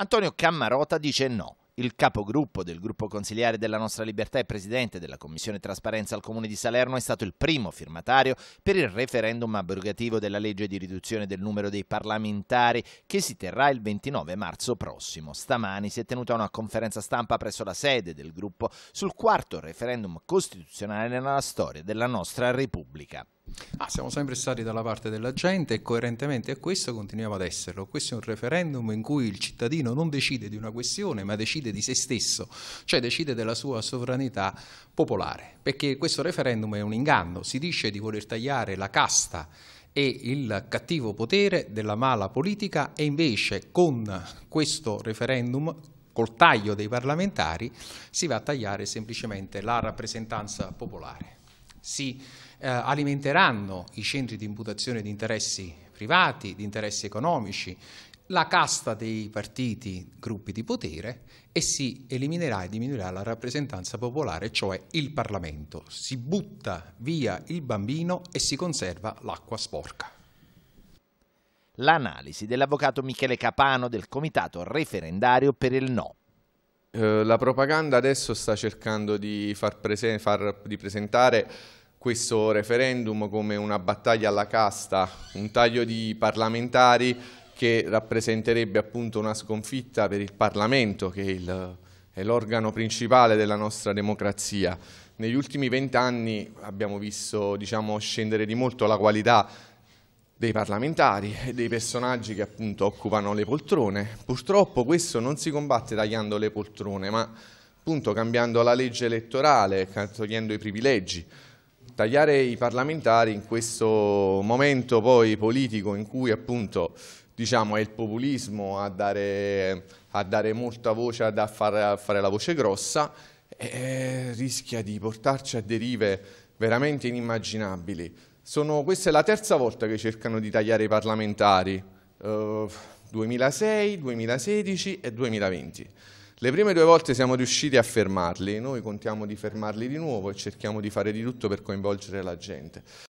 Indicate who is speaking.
Speaker 1: Antonio Cammarota dice no. Il capogruppo del gruppo consigliare della nostra libertà e presidente della Commissione Trasparenza al Comune di Salerno è stato il primo firmatario per il referendum abrogativo della legge di riduzione del numero dei parlamentari che si terrà il 29 marzo prossimo. Stamani si è tenuta una conferenza stampa presso la sede del gruppo sul quarto referendum costituzionale nella storia della nostra Repubblica. Ah,
Speaker 2: siamo sempre stati dalla parte della gente e coerentemente a questo continuiamo ad esserlo. Questo è un referendum in cui il cittadino non decide di una questione, ma decide di se stesso, cioè decide della sua sovranità popolare. Perché questo referendum è un inganno, si dice di voler tagliare la casta e il cattivo potere della mala politica e invece con questo referendum col taglio dei parlamentari si va a tagliare semplicemente la rappresentanza popolare si eh, alimenteranno i centri di imputazione di interessi privati, di interessi economici, la casta dei partiti, gruppi di potere e si eliminerà e diminuirà la rappresentanza popolare, cioè il Parlamento. Si butta via il bambino e si conserva
Speaker 1: l'acqua sporca. L'analisi dell'avvocato Michele Capano
Speaker 3: del comitato referendario per il no. Eh, la propaganda adesso sta cercando di, far prese far, di presentare questo referendum come una battaglia alla casta, un taglio di parlamentari che rappresenterebbe appunto una sconfitta per il Parlamento, che il, è l'organo principale della nostra democrazia. Negli ultimi vent'anni abbiamo visto diciamo, scendere di molto la qualità dei parlamentari e dei personaggi che appunto occupano le poltrone. Purtroppo questo non si combatte tagliando le poltrone, ma appunto cambiando la legge elettorale, togliendo i privilegi. Tagliare i parlamentari in questo momento poi politico in cui appunto diciamo, è il populismo a dare, a dare molta voce, a fare, a fare la voce grossa, eh, rischia di portarci a derive veramente inimmaginabili. Sono, questa è la terza volta che cercano di tagliare i parlamentari, eh, 2006, 2016 e 2020. Le prime due volte siamo riusciti a fermarli, noi contiamo di fermarli di nuovo e cerchiamo di fare di tutto per coinvolgere la gente.